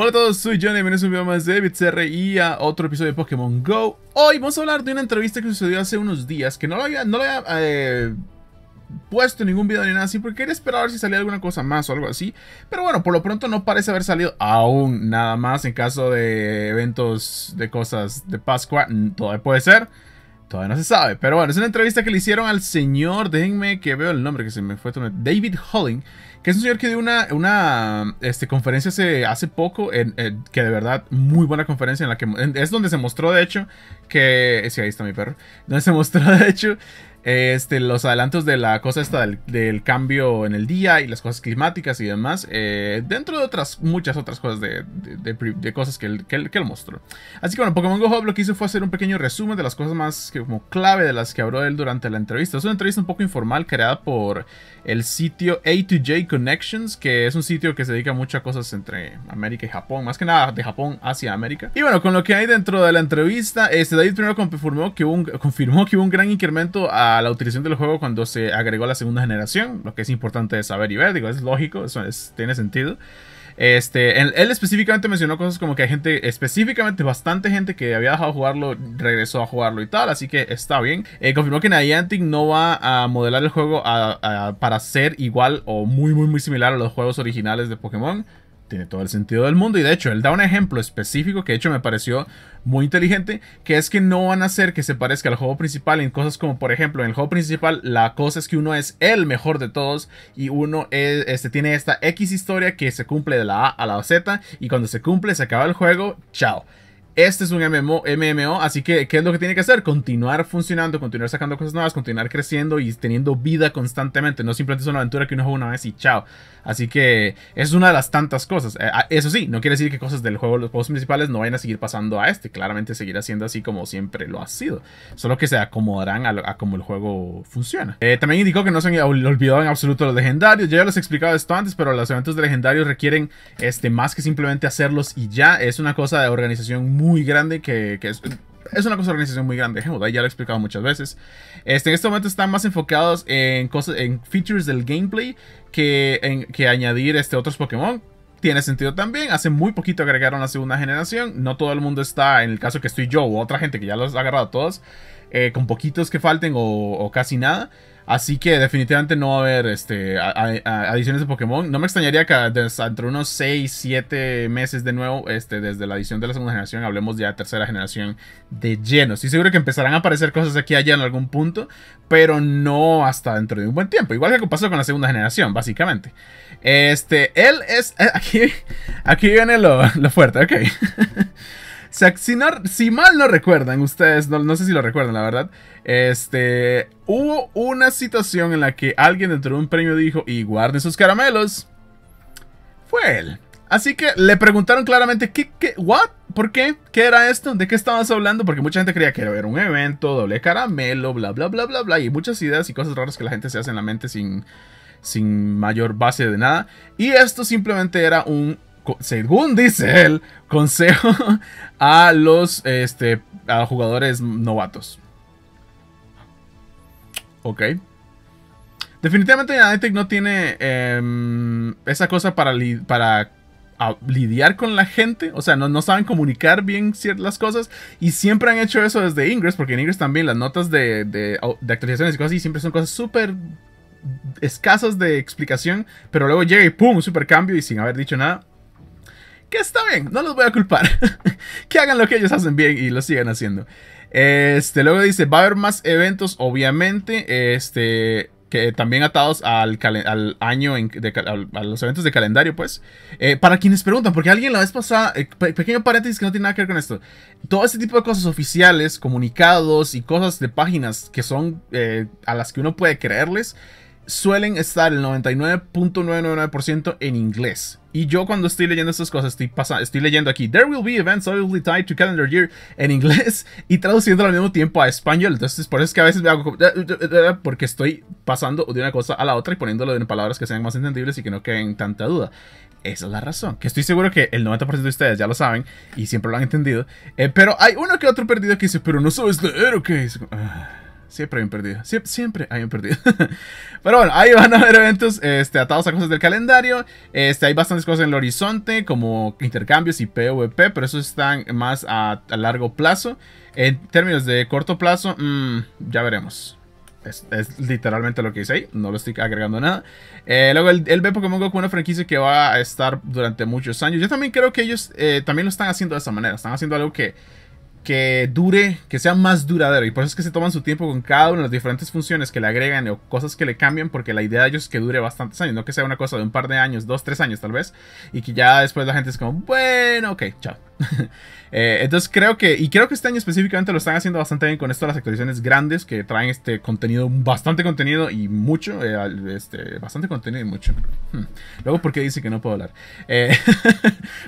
Hola a todos, soy Johnny, bienvenidos a un video más de BitCR y a otro episodio de Pokémon GO Hoy vamos a hablar de una entrevista que sucedió hace unos días Que no lo había, eh, puesto en ningún video ni nada así Porque quería esperar a ver si salía alguna cosa más o algo así Pero bueno, por lo pronto no parece haber salido aún nada más En caso de eventos de cosas de Pascua, todavía puede ser Todavía no se sabe, pero bueno, es una entrevista que le hicieron al señor, déjenme que veo el nombre que se me fue, David Holling, que es un señor que dio una, una este, conferencia hace, poco, eh, que de verdad, muy buena conferencia, en la que es donde se mostró de hecho que, sí, ahí está mi perro, donde se mostró de hecho este, los adelantos de la cosa esta del, cambio en el día y las cosas climáticas y demás, eh, dentro de otras, muchas otras cosas de, cosas que él, que, mostró. Así que bueno, Pokémon Go Hub lo que hizo fue hacer un pequeño resumen de las cosas más como clave de las que habló él durante la entrevista. Es una entrevista un poco informal creada por el sitio A2J Connections, que es un sitio que se dedica mucho a cosas entre América y Japón, más que nada de Japón hacia América. Y bueno, con lo que hay dentro de la entrevista, este David primero confirmó que un, confirmó que hubo un gran incremento a la utilización del juego cuando se agregó la segunda generación, lo que es importante saber y ver, digo, es lógico, eso tiene sentido. Este, él, específicamente mencionó cosas como que hay gente, específicamente bastante gente que había dejado de jugarlo, regresó a jugarlo y tal, así que está bien. Eh, confirmó que Niantic no va a modelar el juego para ser igual o muy, muy, muy similar a los juegos originales de Pokémon tiene todo el sentido del mundo. Y de hecho, él da un ejemplo específico que de hecho me pareció muy inteligente, que es que no van a hacer que se parezca al juego principal en cosas como, por ejemplo, en el juego principal la cosa es que uno es el mejor de todos y uno este, tiene esta X historia que se cumple de la A a la Z y cuando se cumple se acaba el juego, chao. Este es un MMO, así que ¿qué es lo que tiene que hacer? Continuar funcionando, continuar sacando cosas nuevas, continuar creciendo y teniendo vida constantemente. No simplemente es una aventura que uno juega una vez y chao. Así que es una de las tantas cosas. Eh, ah, eso sí, no quiere decir que cosas del juego, los juegos principales, no vayan a seguir pasando a este. Claramente seguirá siendo así como siempre lo ha sido. Solo que se acomodarán a, cómo como el juego funciona. Eh, también indicó que no se han olvidado en absoluto los legendarios. ya les he explicado esto antes, pero los eventos de legendarios requieren este, más que simplemente hacerlos y ya. Es una cosa de organización muy muy grande que, es, una cosa, organización muy grande, ya lo he explicado muchas veces. Este, en este momento están más enfocados en cosas, en features del gameplay que, en, que añadir este, otros Pokémon. Tiene sentido también, hace muy poquito agregaron la segunda generación, no todo el mundo está, en el caso que estoy yo O otra gente que ya los ha agarrado todos, eh, con poquitos que falten o casi nada. Así que definitivamente no va a haber este, adiciones de Pokémon. No me extrañaría que entre unos 6, 7 meses de nuevo, este, desde la edición de la segunda generación, hablemos ya de tercera generación de lleno. Y seguro que empezarán a aparecer cosas aquí allá en algún punto, pero no hasta dentro de un buen tiempo. Igual que pasó con la segunda generación, básicamente. Este, él es... Eh, aquí, aquí viene lo, lo fuerte, ok. si, mal no recuerdan, ustedes, no, sé si lo recuerdan, la verdad. Este, hubo una situación en la que alguien dentro de un premio dijo, y guarden sus caramelos. Fue él. Así que le preguntaron claramente, ¿qué, qué, what? ¿Por qué? ¿Qué era esto? ¿De qué estabas hablando? Porque mucha gente creía que era un evento, doble caramelo, bla, bla, bla, bla, bla. Y muchas ideas y cosas raras que la gente se hace en la mente sin, sin mayor base de nada. Y esto simplemente era un según dice él, consejo a los este, a jugadores novatos. Ok. Definitivamente Niantic no tiene em, esa cosa para, para lidiar con la gente, o sea, no, no, saben comunicar bien ciertas cosas y siempre han hecho eso desde Ingress, porque en Ingress también las notas de, de, de actualizaciones y cosas así siempre son cosas súper escasas de explicación, pero luego llega y ¡pum! un super cambio y sin haber dicho nada que está bien, no los voy a culpar. que hagan lo que ellos hacen bien y lo sigan haciendo. Este, luego dice, va a haber más eventos, obviamente. Este, que también atados al, al año, en, a los eventos de calendario, pues. Eh, para quienes preguntan, porque alguien la vez pasada, eh, pequeño paréntesis que no tiene nada que ver con esto. Todo este tipo de cosas oficiales, comunicados y cosas de páginas que son eh, a las que uno puede creerles suelen estar el 99.999% en inglés. Y yo cuando estoy leyendo estas cosas, estoy, pasando, estoy leyendo aquí, There will be events obviously tied to calendar year en inglés y traduciéndolo al mismo tiempo a español. Entonces, por eso es que a veces me hago porque estoy pasando de una cosa a la otra y poniéndolo en palabras que sean más entendibles y que no queden tanta duda. Esa es la razón, que estoy seguro que el 90% de ustedes ya lo saben y siempre lo han entendido. Eh, pero hay uno que otro perdido que dice, pero no sabes leer o qué. Ah". Siempre hay un perdido. Siempre, hay un perdido. Pero bueno, ahí van a haber eventos este, atados a cosas del calendario. Este, hay bastantes cosas en el horizonte, como intercambios y PvP, pero esos están más a, largo plazo. En términos de corto plazo, mm, ya veremos. Es, literalmente lo que dice ahí, no lo estoy agregando nada. Eh, luego el el Pokémon Go con una franquicia que va a estar durante muchos años. Yo también creo que ellos eh, también lo están haciendo de esa manera. Están haciendo algo que que dure, que sea más duradero. Y por eso es que se toman su tiempo con cada una de las diferentes funciones que le agregan o cosas que le cambian, porque la idea de ellos es que dure bastantes años, no que sea una cosa de un par de años, dos, tres años tal vez, y que ya después la gente es como, bueno, ok, chao. Eh, entonces creo que, y creo que este año específicamente lo están haciendo bastante bien con esto las actualizaciones grandes que traen este contenido, bastante contenido y mucho, eh, este, bastante contenido y mucho. Hmm. Luego Luego, qué dice que no puedo hablar? Eh,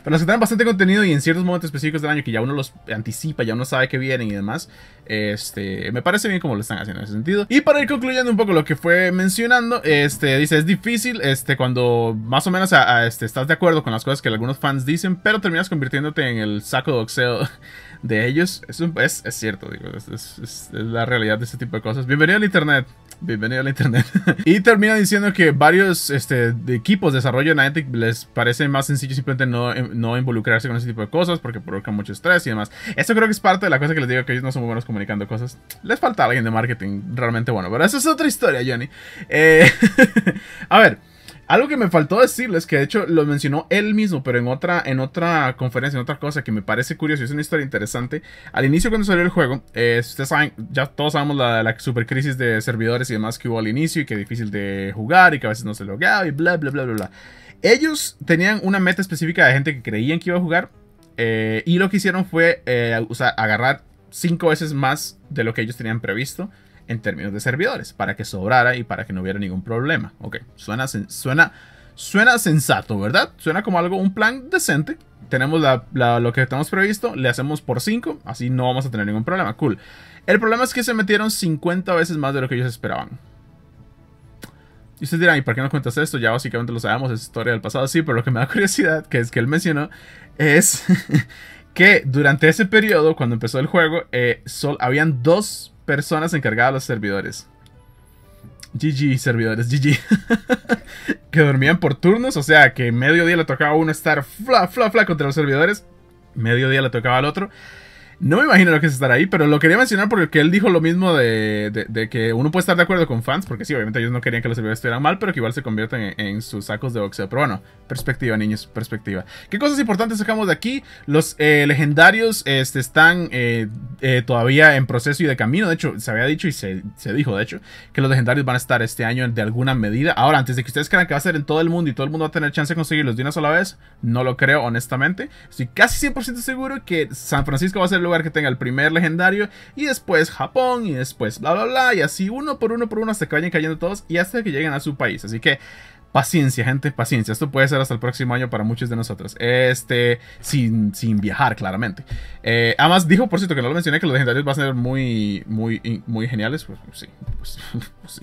pero las que traen bastante contenido y en ciertos momentos específicos del año que ya uno los anticipa, ya uno sabe que vienen y demás, este, me parece bien como lo están haciendo en ese sentido. Y para ir concluyendo un poco lo que fue mencionando, este, dice, es difícil, este, cuando más o menos este, estás de acuerdo con las cosas que algunos fans dicen, pero terminas convirtiéndote en el saco de boxeo de ellos. Es, es cierto, digo, es, la realidad de este tipo de cosas. Bienvenido al Internet. Bienvenido al Internet. y termina diciendo que varios este, de equipos de desarrollo en les parece más sencillo simplemente no, em, no involucrarse con ese tipo de cosas porque provoca mucho estrés y demás. Eso creo que es parte de la cosa que les digo que ellos no son muy buenos comunicando cosas. Les falta alguien de marketing realmente bueno, pero esa es otra historia, Johnny. Eh, a ver. Algo que me faltó decirles, que de hecho lo mencionó él mismo, pero en otra, en otra conferencia, en otra cosa que me parece curioso, es una historia interesante. Al inicio cuando salió el juego, eh, ustedes saben, ya todos sabemos la, super crisis de servidores y demás que hubo al inicio y que es difícil de jugar y que a veces no se logueaba y bla, bla, bla, bla, bla. Ellos tenían una meta específica de gente que creían que iba a jugar eh, y lo que hicieron fue eh, agarrar cinco veces más de lo que ellos tenían previsto en términos de servidores, para que sobrara y para que no hubiera ningún problema. Ok, suena, suena, suena sensato, ¿verdad? Suena como algo, un plan decente. Tenemos la, lo que tenemos previsto, le hacemos por 5, así no vamos a tener ningún problema. Cool. El problema es que se metieron 50 veces más de lo que ellos esperaban. Y ustedes dirán, ¿y por qué no cuentas esto? Ya básicamente lo sabemos, es historia del pasado, sí, pero lo que me da curiosidad, que es que él mencionó, es que durante ese periodo, cuando empezó el juego, eh, sol, habían dos personas encargadas de los servidores. GG, servidores, GG. que dormían por turnos, o sea que mediodía le tocaba a uno estar fla, fla, fla contra los servidores. Mediodía le tocaba al otro. No me imagino lo que es estar ahí, pero lo quería mencionar porque él dijo lo mismo de, que uno puede estar de acuerdo con fans, porque sí, obviamente ellos no querían que los servidores estuvieran mal, pero que igual se convierten en, sus sacos de boxeo. Pero bueno, perspectiva, niños, perspectiva. ¿Qué cosas importantes sacamos de aquí? Los eh, legendarios este, están eh, eh, todavía en proceso y de camino. De hecho, se había dicho y se, dijo, de hecho, que los legendarios van a estar este año de alguna medida. Ahora, antes de que ustedes crean que va a ser en todo el mundo y todo el mundo va a tener chance de conseguirlos de una sola vez, no lo creo, honestamente. Estoy casi 100% seguro que San Francisco va a ser que tenga el primer legendario y después Japón y después bla bla bla y así uno por uno por uno hasta que vayan cayendo todos y hasta que lleguen a su país. Así que paciencia, gente, paciencia. Esto puede ser hasta el próximo año para muchos de nosotros. Este, sin, sin viajar, claramente. Eh, además, dijo, por cierto, que no lo mencioné, que los legendarios van a ser muy, muy, muy geniales. Pues sí, pues, pues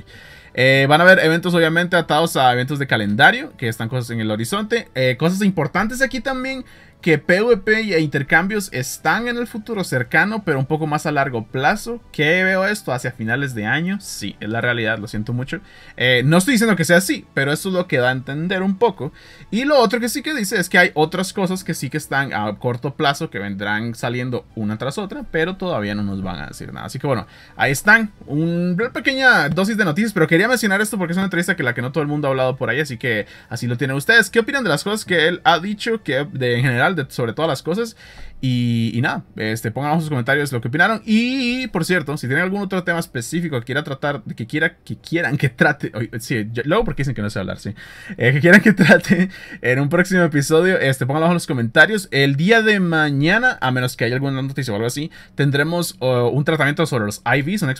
eh, van a haber eventos obviamente atados a eventos de calendario, que están cosas en el horizonte. Eh, cosas importantes aquí también que PvP e intercambios están en el futuro cercano, pero un poco más a largo plazo. que veo esto hacia finales de año? Sí, es la realidad, lo siento mucho. Eh, no estoy diciendo que sea así, pero eso es lo que da a entender un poco. Y lo otro que sí que dice es que hay otras cosas que sí que están a corto plazo, que vendrán saliendo una tras otra, pero todavía no nos van a decir nada. Así que bueno, ahí están. Una pequeña dosis de noticias, pero quería mencionar esto porque es una entrevista que la que no todo el mundo ha hablado por ahí, así que así lo tienen ustedes. ¿Qué opinan de las cosas que él ha dicho que de, en general sobre todas las cosas. Y, nada, este, pongan abajo sus comentarios lo que opinaron. Y por cierto, si tienen algún otro tema específico que quiera tratar, que quiera que quieran que trate, sí, luego porque dicen que no sé hablar, sí, eh, que quieran que trate en un próximo episodio, este, pongan abajo en los comentarios. El día de mañana, a menos que haya alguna noticia o algo así, tendremos un tratamiento sobre los IVs, una,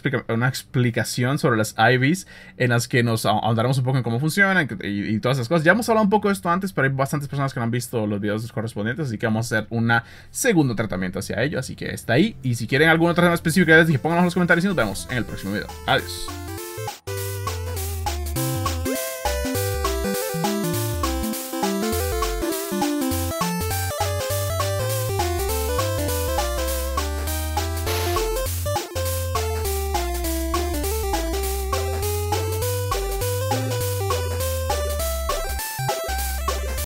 explicación sobre las IVs en las que nos ahondaremos un poco en cómo funcionan y, y, todas esas cosas. Ya hemos hablado un poco de esto antes, pero hay bastantes personas que no han visto los videos correspondientes así que vamos a hacer un segundo tratamiento hacia ello, así que está ahí. Y si quieren alguna otro tema específico, Que les dije, pónganlo en los comentarios y nos vemos en el próximo video. Adiós.